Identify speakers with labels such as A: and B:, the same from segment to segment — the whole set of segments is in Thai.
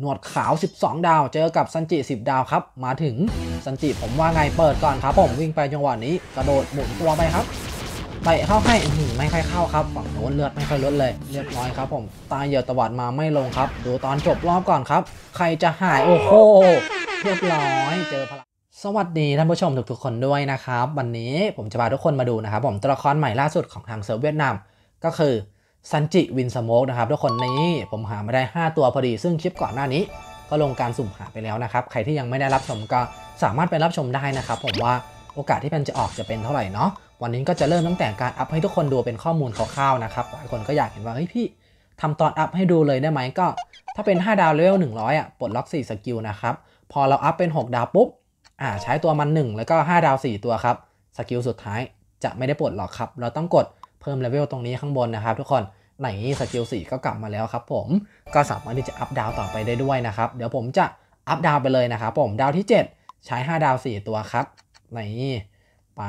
A: หนวดขาว 12 ดาว เจอกับซันจิ10 ดาวครับมาถึงซันจิผมว่าไงเปิดก่อนครับผมวิ่งไปจังหวะนี้กระโดดหมุนตัวไปครับ ไปเข้าให้ไม่ค่อยเข้าครับฝั่งโน้นเลือดไม่ค่อยลดเลยเรียบร้อยครับ ผม ตายเหย่อตวัดมาไม่ลงครับ ดูตอนจบรอบก่อนครับ ใครจะหายโอ้โหเรียบร้อยเจอพลังสวัสดีท่านผู้ชมทุกๆคนด้วยนะครับ วันนี้ผมจะพาทุกคนมาดูนะครับ ผมตัวละครใหม่ล่าสุดของทางเซิร์ฟเวียดนามก็คือซันจิวินสโมกนะครับทุกคนนี้ผมหามาได้ 5 ตัวพอดี ซึ่งคลิปก่อนหน้านี้ก็ลงการสุ่มหาไปแล้วนะครับ ใครที่ยังไม่ได้รับชมก็สามารถไปรับชมได้นะครับ ผมว่าโอกาสที่มันจะออกจะเป็นเท่าไหร่เนาะวันนี้ก็จะเริ่มตั้งแต่การอัพให้ทุกคนดูเป็นข้อมูลคร่าวๆนะครับ หลายคนก็อยากเห็นว่าเฮ้ยพี่ทำตอนอัพให้ดูเลยได้ไหมก็ถ้าเป็น5ดาวเลเวล100อ่ะปลดล็อก4สกิลนะครับพอเราอัพเป็น6ดาวปุ๊บอ่าใช้ตัวมัน 1 แล้วก็5ดาว 4 ตัวครับสกิลสุดท้ายจะไม่ได้ปลดหรอกครับเราต้องกดเพิ่มเลเวลตรงนี้ข้างบนนะครับทุกคนในสกิลสี่ก็กลับมาแล้วครับผมก็สามารถที่จะอัพดาวต่อไปได้ด้วยนะครับเดี๋ยวผมจะอัพดาวไปเลยนะครับผมดาวที่ 7 ใช้ 5 ดาว 4 ตัวครับไหนไป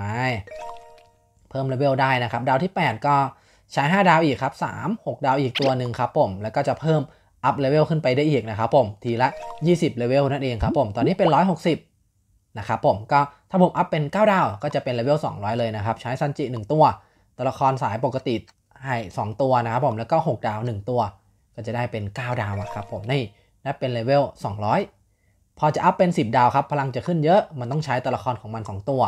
A: เพิ่มเลเวลได้นะครับดาวที่ 8 ก็ใช้ 5 ดาวอีกครับ 3 6ดาวอีกตัวหนึ่งครับผมแล้วก็จะเพิ่มอัพเลเวลขึ้นไปได้อีกนะครับผมทีละ20เลเวลนั่นเองครับผมตอนนี้เป็น 160นะครับผมก็ถ้าผมอัพเป็น9ดาวก็จะเป็นเลเวล200 เลยนะครับใช้ซันจิ1ตัวตัวละครสายปกติให้สองตัวนะครับผมแล้วก็ 6 ดาว 1 ตัว ก็จะได้เป็น 9 ดาวครับผมนี่นับเป็นเลเวล200 พอจะอัพเป็น 10 ดาวครับ พลังจะขึ้นเยอะมันต้องใช้ตัวละครของมัน2ตัว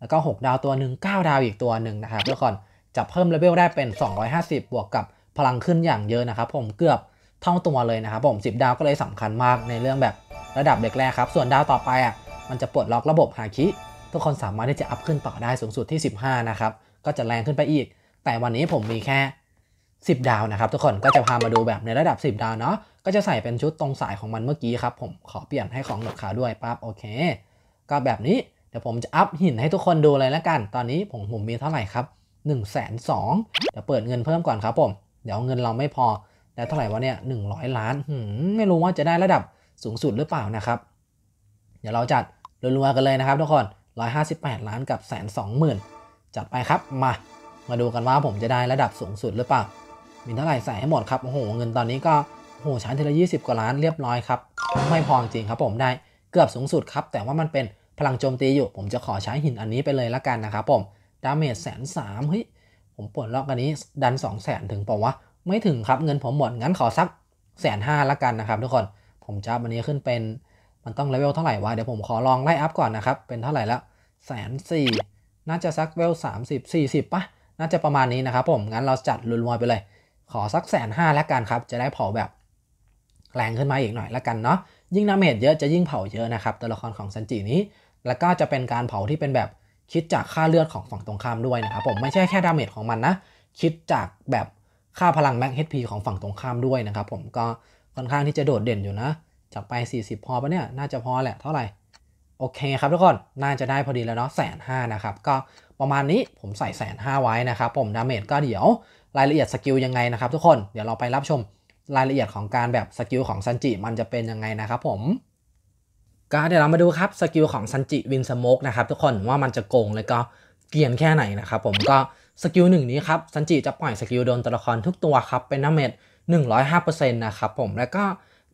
A: แล้วก็ 6 ดาวตัวหนึ่ง9 ดาวอีกตัวหนึ่งนะครับทุกคนจะเพิ่มเลเวลได้เป็น 250 บวกกับพลังขึ้นอย่างเยอะนะครับผมเกือบเท่าตัวเลยนะครับผม 10 ดาวก็เลยสำคัญมากในเรื่องแบบระดับเด็กแรกครับส่วนดาวต่อไปอ่ะมันจะปลดล็อกระบบหาคิทุกคนสามารถที่จะอัพขึ้นต่อได้สูงสุดที่ 15นะครับก็จะแรงขึ้นไปอีกแต่วันนี้ผมมีแค่ 10 ดาวนะครับ ทุกคนก็จะพามาดูแบบในระดับ 10 ดาวเนาะก็จะใส่เป็นชุดตรงสายของมันเมื่อกี้ครับผมขอเปลี่ยนให้ของหนกขาด้วยปั๊บโอเค ก็แบบนี้เดี๋ยวผมจะอัพหินให้ทุกคนดูเลยละกัน ตอนนี้ผมผมมีเท่าไหร่ครับ1นึ่งแสนสองเดี๋ยวเปิดเงินเพิ่มก่อนครับผม เดี๋ยวเงินเราไม่พอได้เท่าไหร่วะเนี่ยหนึ่งร้อยล้านไม่รู้ว่าจะได้ระดับสูงสุดหรือเปล่านะครับ เดี๋ยวเราจัดรัวๆกันเลยนะครับ ทุกคน 158 ล้านกับแสนสองหมื่นจัดไปครับมามาดูกันว่าผมจะได้ระดับสูงสุดหรือเปล่า มีเท่าไหร่ใส่ให้หมดครับ โอ้โห เงินตอนนี้ก็ โอ้โหชั้นทีละยี่สิบกว่าล้านเรียบร้อยครับ ไม่พอจริงครับผมได้เกือบสูงสุดครับ แต่ว่ามันเป็นพลังโจมตีอยู่ ผมจะขอใช้หินอันนี้ไปเลยละกันนะครับผม ดาเมจแสนสามเฮ้ย ผมปลดล็อกอันนี้ดันสองแสนถึงเปล่าวะ ไม่ถึงครับ เงินผมหมด งั้นขอสักแสนห้าละกันนะครับทุกคน ผมจะวันนี้ขึ้นเป็น มันต้องเลเวลเท่าไหร่วะ เดี๋ยวผมขอลองไล่อัพก่อนนะครับ เป็นเท่าไหร่แล้วแสนสี่น่าจะสักเวลสามสิบสี่สิบปะ่ะน่าจะประมาณนี้นะครับผม งั้นเราจัดรรวยไปเลย ขอสักแสนห้าแล้วกันครับ จะได้เผาแบบ แรงขึ้นมาอีกหน่อยแล้วกันเนาะ ยิ่งนาเมจเยอะจะยิ่งเผาเยอะนะครับ ตัวละครของซันจินี้ แล้วก็จะเป็นการเผาที่เป็นแบบคิดจากค่าเลือดของฝั่งตรงข้ามด้วยนะครับ ผม ไม่ใช่แค่ดาเมจของมันนะ คิดจากแบบค่าพลังแม็กเฮดพีของฝั่งตรงข้ามด้วยนะครับผม ก็ค่อนข้างที่จะโดดเด่นอยู่นะ จากไป 40 พอปะเนี่ย น่าจะพอแหละเท่าไหร่ โอเคครับทุกคน น่าจะได้พอดีแล้วเนาะแสนห้านะครับ ก็ประมาณนี้ผมใส่แสนห้าไว้นะครับผมดาเมจก็เดี๋ยวรายละเอียดสกิลยังไงนะครับทุกคนเดี๋ยวเราไปรับชมรายละเอียดของการแบบสกิลของซันจิมันจะเป็นยังไงนะครับผมก็เดี๋ยวเรามาดูครับสกิลของซันจิวินสโมกนะครับทุกคนว่ามันจะโกงแล้วก็เกียนแค่ไหนนะครับผมก็สกิลหนึ่งนี้ครับซันจิจะปล่อยสกิลโดนตัวละครทุกตัวครับเป็นดาเมจ105%นะครับผมแล้วก็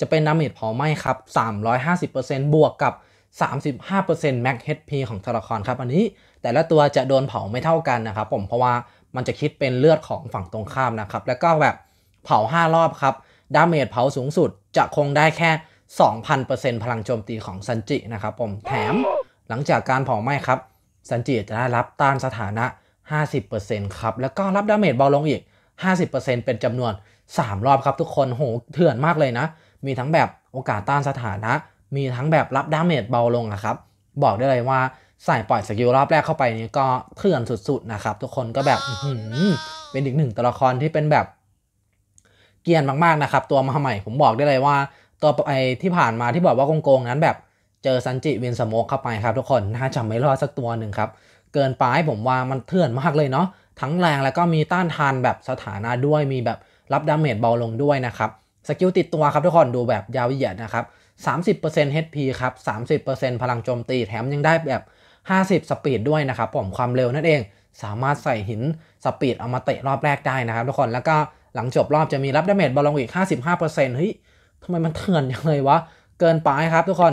A: จะเป็นดาเมจพอไหมครับ350%บวกกับ 35% max HP ของตัวละครครับอันนี้แต่ละตัวจะโดนเผาไม่เท่ากันนะครับ ผมเพราะว่ามันจะคิดเป็นเลือดของฝั่งตรงข้ามนะครับแล้วก็แบบเผา5 รอบครับดาเมจเผาสูงสุดจะคงได้แค่2,000%พลังโจมตีของซันจินะครับ ผมแถม หลังจากการเผาไหม้ครับซันจิจะได้รับต้านสถานะ 50%ครับแล้วก็รับดาเมจเบาลงอีก 50%เป็นจำนวน 3 รอบครับ ทุกคนโหเถื่อนมากเลยนะ มีทั้งแบบโอกาสต้านสถานะ มีทั้งแบบรับดาเมจเบาลงนะครับ บอกได้เลยว่าใส่ปล่อยสกิลรอบแรกเข้าไปนี่ก็เถื่อนสุดๆนะครับทุกคนก็แบบเป็นอีกหนึ่งตัวละครที่เป็นแบบ เกียนมากๆนะครับ ตัวมาใหม่ผมบอกได้เลยว่า ตัวไอที่ผ่านมาที่บอกว่าโกงๆนั้นแบบเจอซันจิวินสโมกเข้าไปครับ ทุกคนน่าจะไม่รอดสักตัวหนึ่งครับเกินไปผมว่ามันเถื่อนมากเลยเนาะทั้งแรงแล้วก็มีต้านทานแบบสถานะด้วยมีแบบรับดาเมจเบาลงด้วยนะครับสกิลติดตัวครับ ทุกคนดูแบบยาวเหยียดนะครับ30% HP ครับ30%พลังโจมตีแถมยังได้แบบ50 สปีดด้วยนะครับ ผมความเร็วนั่นเองสามารถใส่หินสปีด เอามาเตะรอบแรกได้นะครับทุกคนแล้วก็หลังจบรอบจะมีรับดาเมจบอลลงอีก 55%เฮ้ยทำไมมันเถื่อนอย่างเลยวะ เกินไปครับทุกคน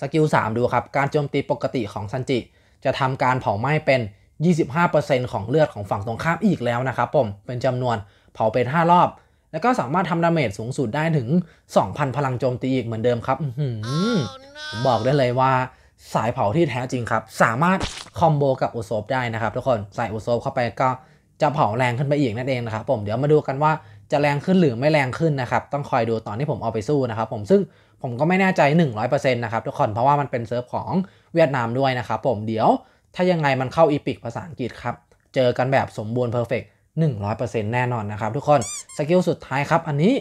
A: สกิล3ดูครับ การโจมตีปกติของซันจิ จะทำการเผาไหม้เป็น 25%ของเลือดของฝั่งตรงข้ามอีกแล้วนะครับ ผมเป็นจำนวนเผาเป็น 5 รอบแล้วก็สามารถทำดาเมจสูงสุดได้ถึง2,000พลังโจมตีอีกเหมือนเดิมครับ oh, no. บอกได้เลยว่าสายเผาที่แท้จริงครับสามารถคอมโบกับอุโซบได้นะครับทุกคนใส่อุโซบเข้าไปก็จะเผาแรงขึ้นไปอีกนั่นเองนะครับ ผมเดี๋ยวมาดูกันว่าจะแรงขึ้นหรือไม่แรงขึ้นนะครับต้องคอยดูตอนที่ผมเอาไปสู้นะครับผมซึ่งผมก็ไม่แน่ใจ 100%นะครับทุกคนเพราะว่ามันเป็นเซิร์ฟของเวียดนามด้วยนะครับผมเดี๋ยวถ้ายังไงมันเข้าอีพิกภาษาอังกฤษครับเจอกันแบบสมบูรณ์เพอร์เฟกต์100%แน่นอนนะครับ ทุกคนสกิลสุดท้ายครับ อันนี้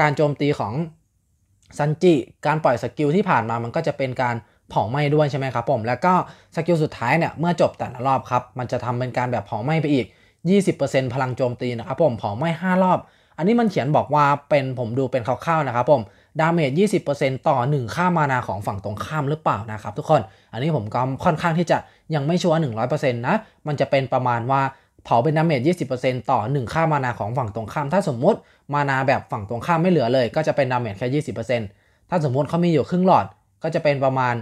A: การโจมตีของซันจิ การปล่อยสกิลที่ผ่านมามันก็จะเป็นการเผาไหม้ด้วยใช่ไหมครับผม แล้วก็สกิลสุดท้ายเนี่ย เมื่อจบแต่ละรอบครับ มันจะทำเป็นการแบบเผาไหม้ไปอีก 20%พลังโจมตีนะครับผมเผาไหม้5รอบ อันนี้มันเขียนบอกว่าเป็นผมดูเป็นคร่าวๆนะครับผมดาเมจ20%ต่อ 1 ค่ามานาของฝั่งตรงข้ามหรือเปล่านะครับทุกคนอันนี้ผมก็ค่อนข้างที่จะยังไม่ชัวร์100%นะ มันจะเป็นประมาณว่าเผาเป็นดาเมจ20%ต่อ 1 ค่ามานาของฝั่งตรงข้าม ถ้าสมมุติมานาแบบฝั่งตรงข้ามไม่เหลือเลย ก็จะเป็นดาเมจแค่20%ถ้าสมมุติเขามีอยู่ครึ่งหลอดก็จะเป็นประมาณ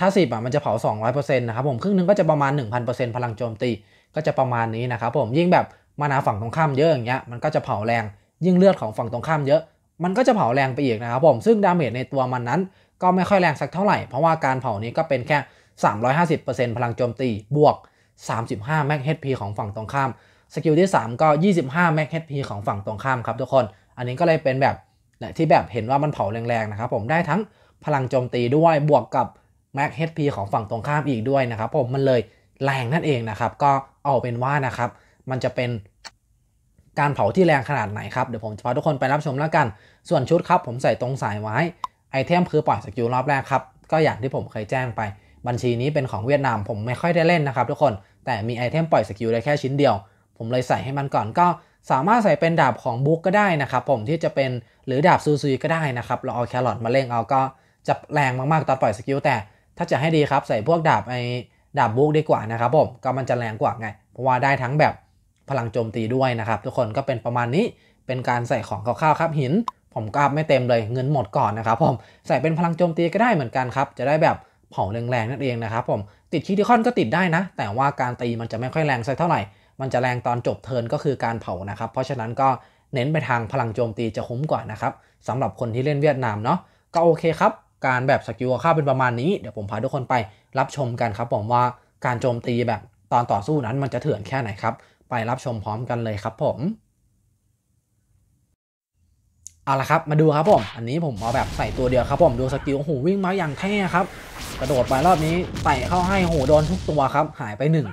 A: ถ้า10อ่ะมันจะเผา 200%นะครับผมครึ่งนึงก็จะประมาณ 1,000%พลังโจมตีก็จะประมาณนี้นะครับผมยิ่งแบบมานาฝั่งตรงข้ามเยอะอย่างเงี้ยมันก็จะเผาแรงยิ่งเลือดของฝั่งตรงข้ามเยอะ มันก็จะเผาแรงไปอีกนะครับผมซึ่งดาเมจในตัวมันนั้น ก็ไม่ค่อยแรงสักเท่าไหร่ เพราะว่าการเผานี้ก็เป็นแค่ 350%พลังโจมตีบวก35แม็กพีของฝั่งตรงข้ามสกิลที่3 ก็25แม็กพีของฝั่งตรงข้ามครับทุกคน อันนี้ก็เลยเป็นแบบที่แบบเห็นว่ามันเผาแรงๆนะครับผมได้ทั้งพลังโจมตีด้วยบวกกับ Mac HP ของฝั่งตรงข้ามอีกด้วยนะครับผมมันเลยแรงนั่นเองนะครับก็เอาเป็นว่านะครับมันจะเป็นการเผาที่แรงขนาดไหนครับเดี๋ยวผมจะพาทุกคนไปรับชมแล้วกัน ส่วนชุดครับ ผมใส่ตรงสายไว้ ไอเทมคือปล่อยสกิลรอบแรกครับก็อย่างที่ผมเคยแจ้งไปบัญชีนี้เป็นของเวียดนาม ผมไม่ค่อยได้เล่นนะครับ ทุกคน แต่มีไอเทมปล่อยสกิลได้แค่ชิ้นเดียว ผมเลยใส่ให้มันก่อนก็สามารถใส่เป็นดาบของบุ๊กก็ได้นะครับผมที่จะเป็นหรือดาบซูซีก็ได้นะครับเราเอาแครอทมาเล่งเอาก็จะแรงมากๆตอนปล่อยสกิลแต่ถ้าจะให้ดีครับใส่พวกดาบไอ้ดาบบุกดีกว่านะครับ ผมก็มันจะแรงกว่าไง เพราะว่าได้ทั้งแบบพลังโจมตีด้วยนะครับ ทุกคนก็เป็นประมาณนี้เป็นการใส่ของข้าวครับหิน ผมกราบไม่เต็มเลยเงินหมดก่อนนะครับ ผมใส่เป็นพลังโจมตีก็ได้เหมือนกันครับ จะได้แบบเผาแรงๆนั่นเองนะครับ ผม ติดคิติคอนก็ติดได้นะ แต่ว่าการตีมันจะไม่ค่อยแรงสักเท่าไหร่มันจะแรงตอนจบเทินก็คือการเผานะครับ เพราะฉะนั้นก็เน้นไปทางพลังโจมตีจะคุ้มกว่านะครับสำหรับคนที่เล่นเวียดนามเนาะก็โอเคครับการแบบสกิลข้าเป็นประมาณนี้เดี๋ยวผมพาทุกคนไปรับชมกันครับ ผมว่าการโจมตีแบบตอนต่อสู้นั้นมันจะเถื่อนแค่ไหนครับไปรับชมพร้อมกันเลยครับ ผมเอาละครับมาดูครับผม อันนี้ผมเอาแบบใส่ตัวเดียวครับ ผมดูสกิลโอ้โหวิ่งมาอย่างแท้ครับกระโดดไปรอบนี้ใส่เข้าให้โอ้โหโดนทุกตัวครับหายไป1นึ่ง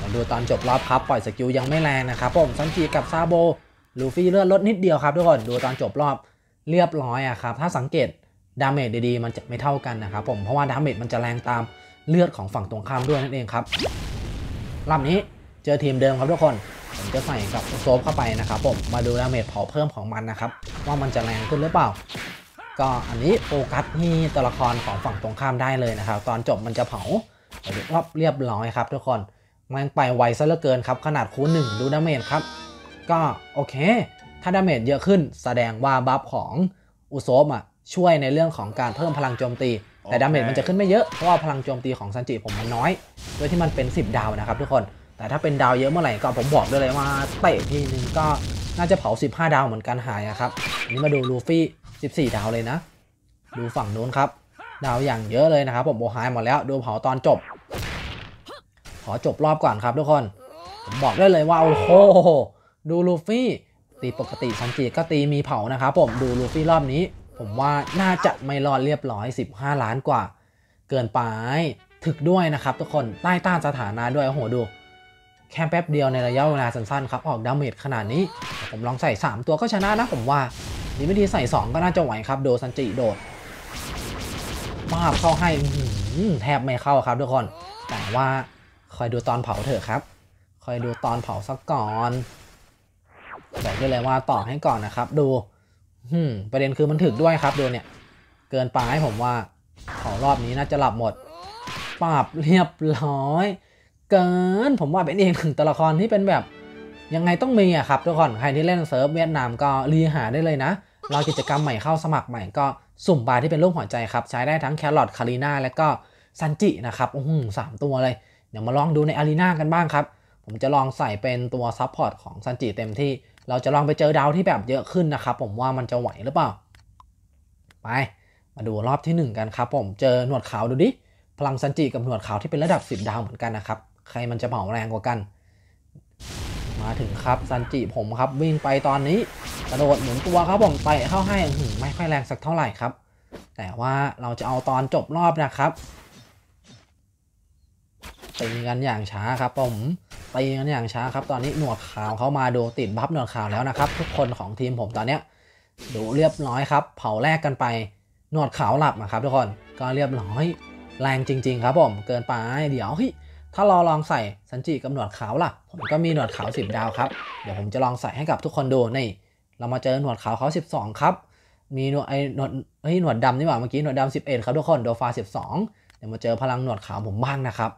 A: มาดูตอนจบรอบครับปล่อยสกิลยังไม่แรงนะครับผมซันจีกับซาโบลูฟี่เลือดลดนิดเดียวครับทุกคนดูตอนจบรอบ เรียบร้อยอะครับถ้าสังเกตดาเมจดีๆ มันจะไม่เท่ากันนะครับ ผม เพราะว่าดาเมจมันจะแรงตามเลือดของฝั่งตรงข้ามด้วยนั่นเองครับรอบนี้เจอทีมเดิมครับทุกคนผมจะใส่กับโซฟเข้าไปนะครับ ผมมาดูดาเมจเผาเพิ่มของมันนะครับว่ามันจะแรงขึ้นหรือเปล่า ก็อันนี้โฟกัสที่ตัวละครของฝั่งตรงข้ามได้เลยนะครับตอนจบมันจะเผารอบเรียบร้อยครับ ทุกคนมันไปไวซะเหลือเกินครับ ขนาดคูณหนึ่งดูดาเมจครับ ก็โอเค ถ้าดาเมจเยอะขึ้นแสดงว่าบัฟของอุโซบอ่ะช่วยในเรื่องของการเพิ่มพลังโจมตีแต่ดาเมจมันจะขึ้นไม่เยอะ เพราะว่าพลังโจมตีของซันจิผมมันน้อย โดยที่มันเป็น 10ดาวนะครับทุกคน แต่ถ้าเป็นดาวเยอะเมื่อไหร่ก็ผมบอกได้เลยว่าเตะทีนึงก็น่าจะเผา 15 ดาวเหมือนกันหายครับอันนี้มาดูลูฟี่14ดาวเลยนะ ดูฝั่งนู้นครับดาวอย่างเยอะเลยนะครับผมโอหายหมดแล้ว ดูเผาตอนจบ ขอจบรอบก่อนครับทุกคนผมบอกได้เลยว่าโอ้โหดูลูฟี่ตีปกติซันจิก็ตีมีเผานะครับ ผมดูลูฟี่รอบนี้ผมว่าน่าจะไม่รอดเรียบร้อย 15 ล้านกว่า เกินไปถึกด้วยนะครับทุกคนใต้ต้านสถานะด้วย โอ้โหดู แค่แป๊บเดียวในระยะเวลาสั้นๆ ครับออกดาเมจขนาดนี้ ผมลองใส่ 3 ตัวก็ชนะนะผมว่าดีไม่ดีใส่ 2 ก็น่าจะไหวครับโดซันจิโดด มาเข้าให้แทบไม่เข้าครับทุกคน แต่ว่าคอยดูตอนเผาเถอะครับคอยดูตอนเผาสักก่อนบอกได้เลยว่าต่อให้ก่อนนะครับดูหืมประเด็นคือมันถึกด้วยครับดูเนี่ย เกินลาให้ผมว่าของรอบนี้น่าจะหลับหมด ปรับเรียบร้อยเกินผมว่าเป็นเองถึงตัวละครที่เป็นแบบ ยังไงต้องมีอ่ะครับทุกคนใครที่เล่นเซิร์ฟเวียดนามก็รีหาได้เลยนะ เรากิจกรรมใหม่เข้าสมัครใหม่ก็สุ่มบาที่เป็นรูปหัวใจครับใช้ได้ทั้งแครอทคารีนาและก็ซันจินะครับอืมสามตัวเลย เดี๋ยวมาลองดูในอารีนากันบ้างครับผมจะลองใส่เป็นตัวซับพอร์ตของซันจิเต็มที่เราจะลองไปเจอดาวที่แบบเยอะขึ้นนะครับ ผมว่ามันจะไหวหรือเปล่า ไป มาดูรอบที่1กันครับผมเจอหนวดขาวดูดิพลังสันจิกับหนวดขาวที่เป็นระดับ 10 ดาวเหมือนกันนะครับ ใครมันจะเผาแรงกว่ากัน มาถึงครับสันจิผมครับ วิ่งไปตอนนี้กระโดดหมุนตัวครับผมไปเข้าให้หไม่ค่อยแรงสักเท่าไหร่ครับ แต่ว่าเราจะเอาตอนจบรอบนะครับตีกันอย่างช้าครับ ผมตีกันอย่างช้าครับตอนนี้หนวดขาวเขามาดูติดบัฟหนวดขาวแล้วนะครับ ทุกคนของทีมผมตอนเนี้ยดูเรียบร้อยครับเผาแรกกันไปหนวดขาวหลับนะครับทุกคนก็เรียบร้อยแรงจริงๆครับผม เกินไปเดี๋ยวเฮ้ยถ้าเราลองใส่สันจิกับหนวดขาวล่ะ ผมก็มีหนวดขาว 10 ดาวครับเดี๋ยวผมจะลองใส่ให้กับทุกคนดูนี่เรามาเจอหนวดขาวเขา12 ครับ มีหนวดไอหนวดเฮ้ยหนวดดำนี่หว่าเมื่อกี้หนวดดำสิบเ็ดครับทุกคนโดฟา12เดี๋ยวมาเจอพลังหนวดขาวผมบ้างนะครับ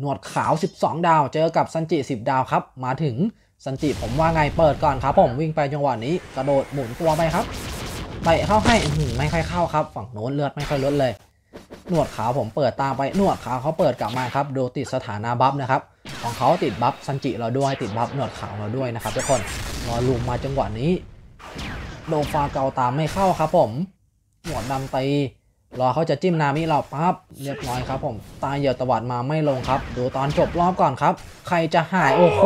A: หนวดขาว 12 ดาวเจอกับซันจิ 10 ดาวครับ มาถึงซันจิผมว่าไงเปิดก่อนครับผมวิ่งไปจังหวะนี้ กระโดดหมุนตัวไปครับเตะเข้าให้ไม่ค่อยเข้าครับ ฝั่งโน้นเลือดไม่ค่อยลดเลย หนวดขาวผมเปิดตามไปหนวดขาวเขาเปิดกลับมาครับดูติดสถานะบัฟนะครับ ของเขาติดบัฟซันจิเราด้วยติดบัฟหนวดขาวเราด้วยนะครับทุกคนรอลุมมาจังหวะนี้โดฟาเกาตามไม่เข้าครับผม หนวดดำตีรอเขาจะจิ้มนามิเราปั๊บเรียบร้อยครับผมตาเหยื่อตวัดมาไม่ลงครับ ดูตอนจบรอบก่อนครับ ใครจะหายโอ้โห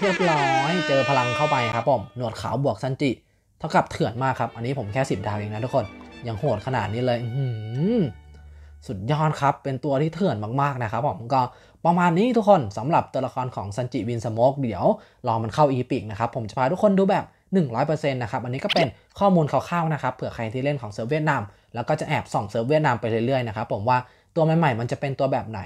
A: เรียบร้อยเจอพลังเข้าไปครับ ผมหนวดขาวบวกซันจิ เท่ากับเถื่อนมากครับอันนี้ผมแค่สิบดาวเองนะทุกคนยังโหดขนาดนี้เลยสุดยอดครับเป็นตัวที่เถื่อนมากๆนะครับ ผมก็ประมาณนี้ทุกคนสำหรับตัวละครของซันจิวินสโมกเดี๋ยวรอมันเข้าอีพิกนะครับ ผมจะพาทุกคนดูแบบ100%นะครับอันนี้ก็เป็นข้อมูลคร่าวๆนะครับ เผื่อใครที่เล่นของเซิร์ฟเวียดนามแล้วก็จะแอบส่องเซิร์ฟเวียดนามไปเรื่อยๆนะครับผมว่าตัวใหม่ๆ มันจะเป็นตัวแบบไหน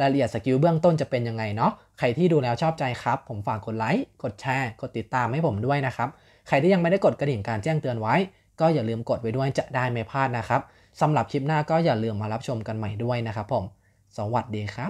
A: รายละเอียดสกิลเบื้องต้นจะเป็นยังไงเนาะใครที่ดูแล้วชอบใจครับ ผมฝากกดไลค์กดแชร์กดติดตามให้ผมด้วยนะครับใครที่ยังไม่ได้กดกระดิ่งการแจ้งเตือนไว้ ก็อย่าลืมกดไว้ด้วยจะได้ไม่พลาดนะครับสำหรับคลิปหน้าก็อย่าลืมมารับชมกันใหม่ด้วยนะครับ ผมสวัสดีครับ